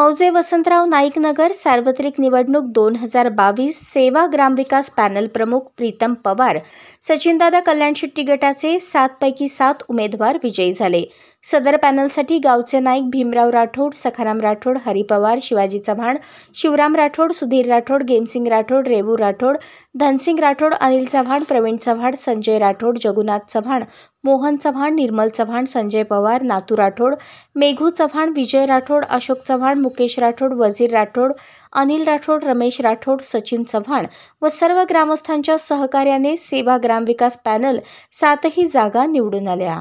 मौजे वसंतराव नाईकनगर सार्वत्रिक निवडणूक दोन हजार बावीस सेवा ग्रामविकास पॅनल प्रमुख प्रीतम पवार सचिनदादा कल्याण शेट्टी गटाचे सातपैकी सात उमेदवार विजयी झाले सदर पॅनलसाठी गावचे नाईक भीमराव राठोड सखाराम राठोड हरी पवार शिवाजी चव्हाण शिवराम राठोड सुधीर राठोड गेमसिंग राठोड रेवू राठोड धनसिंग राठोड अनिल चव्हाण प्रवीण चव्हाण संजय राठोड जगुनाथ चव्हाण मोहन चव्हाण निर्मल चव्हाण संजय पवार नातू राठोड मेघू चव्हाण विजय राठोड अशोक चव्हाण मुकेश राठोड वजीर राठोड अनिल राठोड रमेश राठोड सचिन चव्हाण व सर्व ग्रामस्थांच्या सहकार्याने सेवा ग्रामविकास पॅनल सातही जागा निवडून आल्या